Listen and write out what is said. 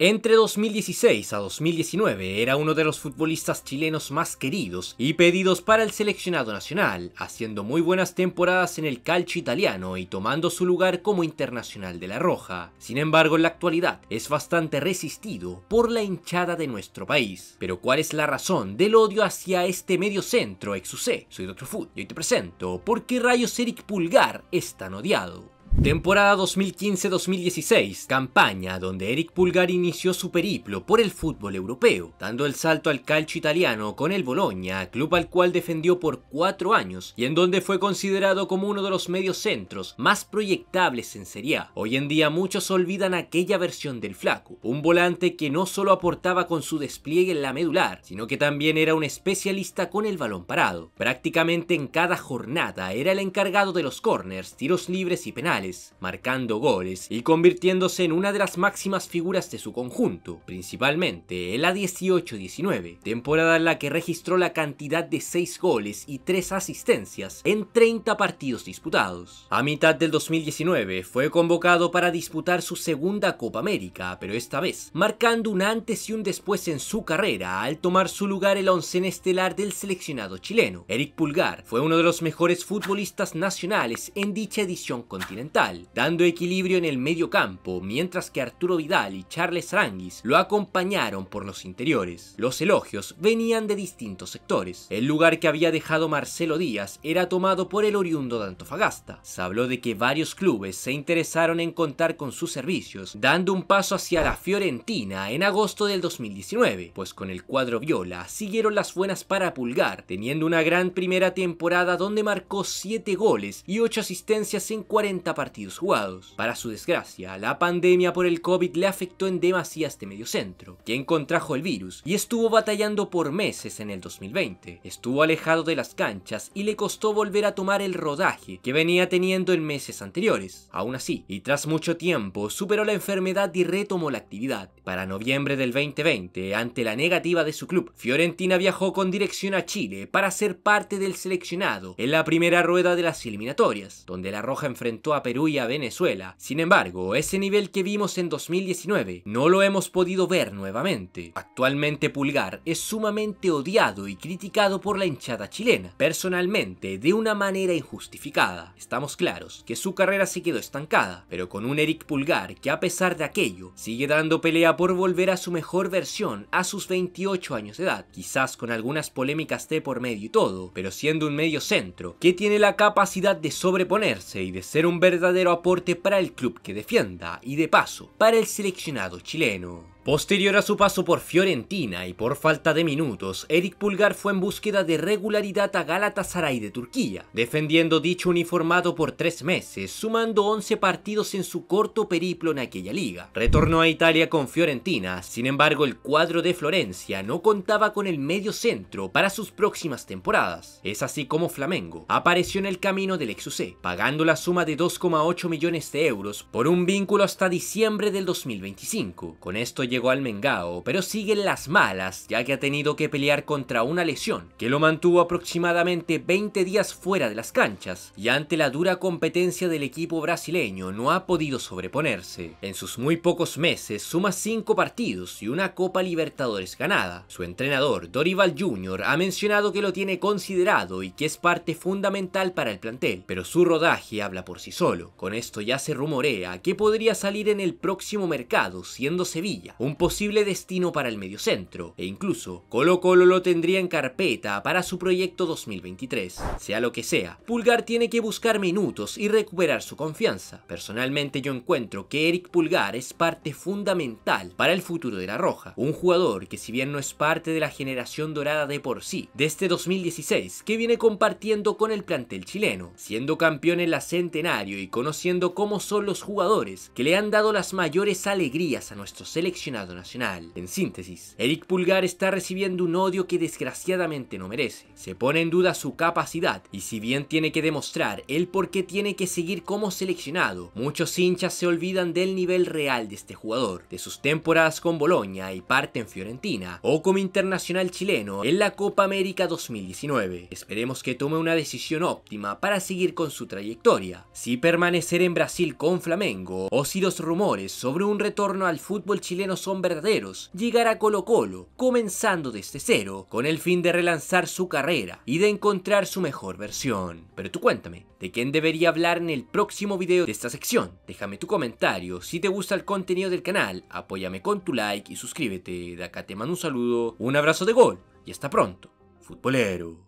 Entre 2016 a 2019 era uno de los futbolistas chilenos más queridos y pedidos para el seleccionado nacional, haciendo muy buenas temporadas en el calcio italiano y tomando su lugar como internacional de la Roja. Sin embargo, en la actualidad es bastante resistido por la hinchada de nuestro país. Pero ¿cuál es la razón del odio hacia este medio centro ex UC? Soy Dr. Food y hoy te presento por qué rayos Eric Pulgar es tan odiado. Temporada 2015-2016, campaña donde Eric Pulgar inició su periplo por el fútbol europeo, dando el salto al calcio italiano con el Bologna, club al cual defendió por cuatro años y en donde fue considerado como uno de los medios centros más proyectables en Serie A. Hoy en día muchos olvidan aquella versión del flaco, un volante que no solo aportaba con su despliegue en la medular, sino que también era un especialista con el balón parado. Prácticamente en cada jornada era el encargado de los corners, tiros libres y penales marcando goles y convirtiéndose en una de las máximas figuras de su conjunto, principalmente en la 18-19, temporada en la que registró la cantidad de 6 goles y 3 asistencias en 30 partidos disputados. A mitad del 2019 fue convocado para disputar su segunda Copa América, pero esta vez marcando un antes y un después en su carrera al tomar su lugar el once estelar del seleccionado chileno. Eric Pulgar fue uno de los mejores futbolistas nacionales en dicha edición continental dando equilibrio en el medio campo, mientras que Arturo Vidal y Charles Aranguis lo acompañaron por los interiores. Los elogios venían de distintos sectores. El lugar que había dejado Marcelo Díaz era tomado por el oriundo de Antofagasta. Se habló de que varios clubes se interesaron en contar con sus servicios, dando un paso hacia la Fiorentina en agosto del 2019, pues con el cuadro viola siguieron las buenas para Pulgar, teniendo una gran primera temporada donde marcó 7 goles y 8 asistencias en 40 partidos jugados. Para su desgracia, la pandemia por el COVID le afectó en demasía este mediocentro, quien contrajo el virus y estuvo batallando por meses en el 2020. Estuvo alejado de las canchas y le costó volver a tomar el rodaje que venía teniendo en meses anteriores. Aún así, y tras mucho tiempo, superó la enfermedad y retomó la actividad. Para noviembre del 2020, ante la negativa de su club, Fiorentina viajó con dirección a Chile para ser parte del seleccionado en la primera rueda de las eliminatorias, donde la Roja enfrentó a Perú y a Venezuela. Sin embargo, ese nivel que vimos en 2019 no lo hemos podido ver nuevamente. Actualmente Pulgar es sumamente odiado y criticado por la hinchada chilena, personalmente de una manera injustificada. Estamos claros que su carrera se quedó estancada, pero con un Eric Pulgar que a pesar de aquello sigue dando pelea por volver a su mejor versión a sus 28 años de edad, quizás con algunas polémicas de por medio y todo, pero siendo un medio centro que tiene la capacidad de sobreponerse y de ser un verdadero verdadero aporte para el club que defienda y de paso para el seleccionado chileno. Posterior a su paso por Fiorentina y por falta de minutos, Eric Pulgar fue en búsqueda de regularidad a Galatasaray de Turquía, defendiendo dicho uniformado por tres meses, sumando 11 partidos en su corto periplo en aquella liga. Retornó a Italia con Fiorentina, sin embargo el cuadro de Florencia no contaba con el medio centro para sus próximas temporadas. Es así como Flamengo apareció en el camino del Exusé, pagando la suma de 2,8 millones de euros por un vínculo hasta diciembre del 2025. Con esto llegó al Mengao, pero siguen las malas, ya que ha tenido que pelear contra una lesión, que lo mantuvo aproximadamente 20 días fuera de las canchas, y ante la dura competencia del equipo brasileño no ha podido sobreponerse. En sus muy pocos meses suma 5 partidos y una Copa Libertadores ganada. Su entrenador, Dorival Jr., ha mencionado que lo tiene considerado y que es parte fundamental para el plantel, pero su rodaje habla por sí solo. Con esto ya se rumorea que podría salir en el próximo mercado, siendo Sevilla, un posible destino para el mediocentro, e incluso Colo Colo lo tendría en carpeta para su proyecto 2023. Sea lo que sea, Pulgar tiene que buscar minutos y recuperar su confianza. Personalmente yo encuentro que Eric Pulgar es parte fundamental para el futuro de La Roja, un jugador que si bien no es parte de la generación dorada de por sí, de este 2016 que viene compartiendo con el plantel chileno, siendo campeón en la Centenario y conociendo cómo son los jugadores que le han dado las mayores alegrías a nuestro selección Nacional. En síntesis, Eric Pulgar está recibiendo un odio que desgraciadamente no merece. Se pone en duda su capacidad y si bien tiene que demostrar el por qué tiene que seguir como seleccionado, muchos hinchas se olvidan del nivel real de este jugador, de sus temporadas con Boloña y parte en Fiorentina o como internacional chileno en la Copa América 2019. Esperemos que tome una decisión óptima para seguir con su trayectoria, si permanecer en Brasil con Flamengo o si los rumores sobre un retorno al fútbol chileno son verdaderos, llegar a Colo Colo, comenzando desde cero, con el fin de relanzar su carrera y de encontrar su mejor versión. Pero tú cuéntame, ¿de quién debería hablar en el próximo video de esta sección? Déjame tu comentario, si te gusta el contenido del canal, apóyame con tu like y suscríbete. De acá te mando un saludo, un abrazo de gol y hasta pronto, futbolero.